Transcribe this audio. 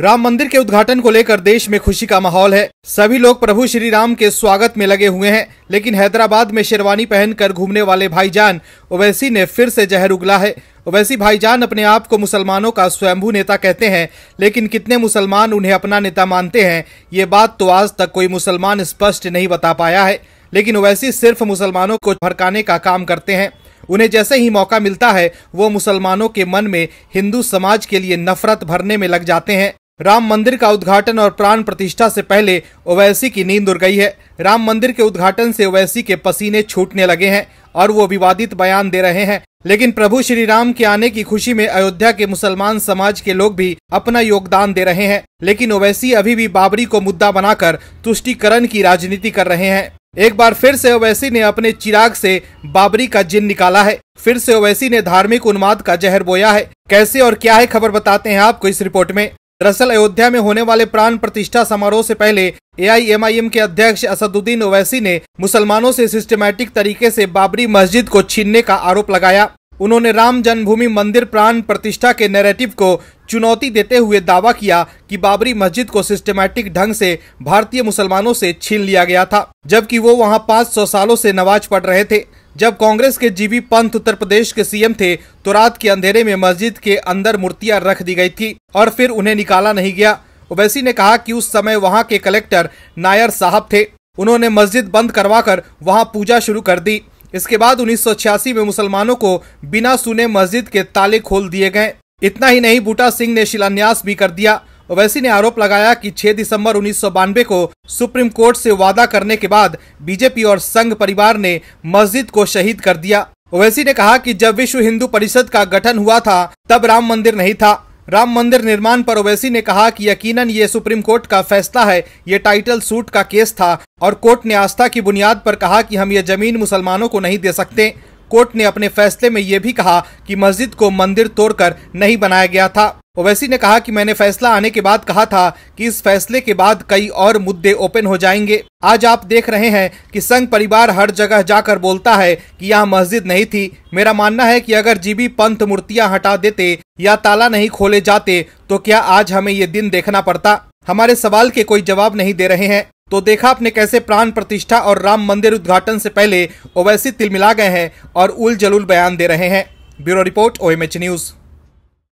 राम मंदिर के उद्घाटन को लेकर देश में खुशी का माहौल है सभी लोग प्रभु श्री राम के स्वागत में लगे हुए हैं लेकिन हैदराबाद में शेरवानी पहनकर घूमने वाले भाईजान ओवैसी ने फिर से जहर उगला है ओवैसी भाईजान अपने आप को मुसलमानों का स्वयंभू नेता कहते हैं लेकिन कितने मुसलमान उन्हें अपना नेता मानते हैं ये बात तो आज तक कोई मुसलमान स्पष्ट नहीं बता पाया है लेकिन ओवैसी सिर्फ मुसलमानों को भड़काने का काम करते हैं उन्हें जैसे ही मौका मिलता है वो मुसलमानों के मन में हिंदू समाज के लिए नफरत भरने में लग जाते हैं राम मंदिर का उद्घाटन और प्राण प्रतिष्ठा से पहले ओवैसी की नींद उड़ गई है राम मंदिर के उद्घाटन से ओवैसी के पसीने छूटने लगे हैं और वो विवादित बयान दे रहे हैं लेकिन प्रभु श्री राम के आने की खुशी में अयोध्या के मुसलमान समाज के लोग भी अपना योगदान दे रहे हैं लेकिन ओवैसी अभी भी बाबरी को मुद्दा बनाकर तुष्टिकरण की राजनीति कर रहे हैं एक बार फिर से ओवैसी ने अपने चिराग से बाबरी का जिन निकाला है फिर से ओवैसी ने धार्मिक उन्माद का जहर बोया है कैसे और क्या है खबर बताते हैं आपको इस रिपोर्ट में दरअसल अयोध्या में होने वाले प्राण प्रतिष्ठा समारोह से पहले एआईएमआईएम के अध्यक्ष असदुद्दीन ओवैसी ने मुसलमानों से सिस्टमैटिक तरीके से बाबरी मस्जिद को छीनने का आरोप लगाया उन्होंने राम जन्मभूमि मंदिर प्राण प्रतिष्ठा के नैरेटिव को चुनौती देते हुए दावा किया कि बाबरी मस्जिद को सिस्टमैटिक ढंग से भारतीय मुसलमानों से छीन लिया गया था जबकि वो वहां 500 सालों से नमाज पढ़ रहे थे जब कांग्रेस के जीबी पंत उत्तर प्रदेश के सीएम थे तो रात के अंधेरे में मस्जिद के अंदर मूर्तियां रख दी गई थी और फिर उन्हें निकाला नहीं गया ओवैसी ने कहा कि उस समय वहां के कलेक्टर नायर साहब थे उन्होंने मस्जिद बंद करवाकर वहां पूजा शुरू कर दी इसके बाद उन्नीस में मुसलमानों को बिना सुने मस्जिद के ताले खोल दिए गए इतना ही नहीं बूटा सिंह ने शिलान्यास भी कर दिया ओवैसी ने आरोप लगाया कि 6 दिसंबर उन्नीस को सुप्रीम कोर्ट से वादा करने के बाद बीजेपी और संघ परिवार ने मस्जिद को शहीद कर दिया ओवैसी ने कहा कि जब विश्व हिंदू परिषद का गठन हुआ था तब राम मंदिर नहीं था राम मंदिर निर्माण पर ओवैसी ने कहा कि यकीनन ये सुप्रीम कोर्ट का फैसला है ये टाइटल सूट का केस था और कोर्ट ने आस्था की बुनियाद पर कहा कि हम ये जमीन मुसलमानों को नहीं दे सकते कोर्ट ने अपने फैसले में ये भी कहा कि मस्जिद को मंदिर तोड़कर नहीं बनाया गया था ओवैसी ने कहा कि मैंने फैसला आने के बाद कहा था कि इस फैसले के बाद कई और मुद्दे ओपन हो जाएंगे आज आप देख रहे हैं कि संघ परिवार हर जगह जाकर बोलता है कि यह मस्जिद नहीं थी मेरा मानना है कि अगर जीबी पंथ मूर्तियां हटा देते या ताला नहीं खोले जाते तो क्या आज हमें ये दिन देखना पड़ता हमारे सवाल के कोई जवाब नहीं दे रहे हैं तो देखा आपने कैसे प्राण प्रतिष्ठा और राम मंदिर उद्घाटन से पहले ओवैसी तिलमिला गए हैं और उल जलूल बयान दे रहे हैं ब्यूरो रिपोर्ट ओ न्यूज़